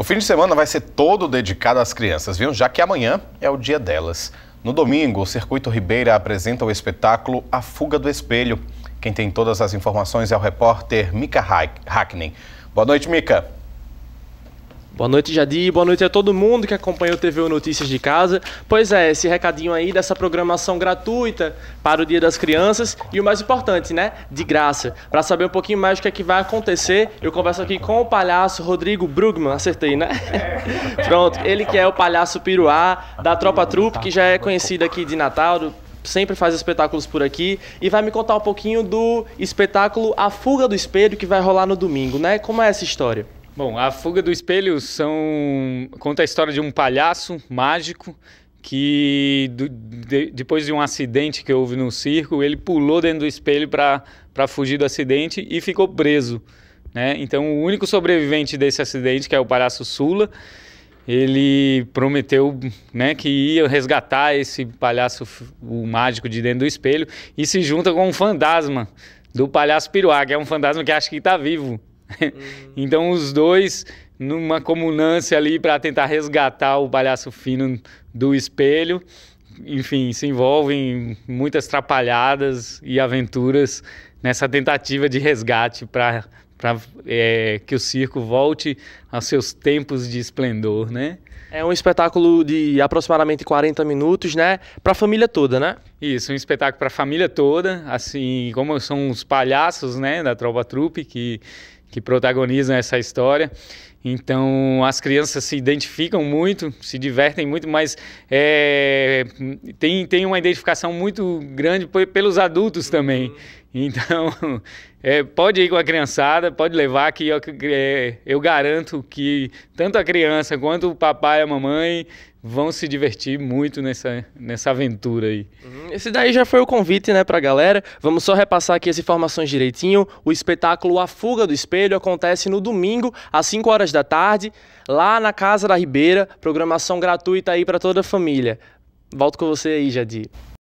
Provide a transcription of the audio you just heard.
O fim de semana vai ser todo dedicado às crianças, viu? Já que amanhã é o dia delas. No domingo, o Circuito Ribeira apresenta o espetáculo A Fuga do Espelho. Quem tem todas as informações é o repórter Mika Hackney. Boa noite, Mika. Boa noite, Jadir. Boa noite a todo mundo que acompanha o TV Notícias de Casa. Pois é, esse recadinho aí dessa programação gratuita para o Dia das Crianças e o mais importante, né? De graça. Para saber um pouquinho mais o que é que vai acontecer, eu converso aqui com o palhaço Rodrigo Brugman. Acertei, né? Pronto, ele que é o palhaço Piruá da Tropa Trupe, que já é conhecido aqui de Natal, do sempre faz espetáculos por aqui e vai me contar um pouquinho do espetáculo A Fuga do Espelho que vai rolar no domingo, né? Como é essa história? Bom, a Fuga do Espelho são... conta a história de um palhaço mágico que do, de, depois de um acidente que houve no circo, ele pulou dentro do espelho para fugir do acidente e ficou preso. Né? Então, o único sobrevivente desse acidente, que é o palhaço Sula, ele prometeu né, que ia resgatar esse palhaço o mágico de dentro do espelho e se junta com um fantasma do palhaço Piruá, que é um fantasma que acha que está vivo. Hum. então os dois numa comunância ali para tentar resgatar o palhaço fino do espelho. Enfim, se envolvem em muitas trapalhadas e aventuras nessa tentativa de resgate para para é, que o circo volte aos seus tempos de esplendor, né? É um espetáculo de aproximadamente 40 minutos, né? Para a família toda, né? Isso, um espetáculo para a família toda, assim como são os palhaços, né, da Trova Trupe, que que protagonizam essa história. Então as crianças se identificam muito, se divertem muito, mas é, tem, tem uma identificação muito grande pelos adultos também. Uhum. Então é, pode ir com a criançada, pode levar que eu, é, eu garanto que tanto a criança quanto o papai e a mamãe vão se divertir muito nessa, nessa aventura aí. Uhum. Esse daí já foi o convite, né, pra galera. Vamos só repassar aqui as informações direitinho. O espetáculo A Fuga do Espelho acontece no domingo, às 5 horas da tarde, lá na Casa da Ribeira. Programação gratuita aí para toda a família. Volto com você aí, Jadir.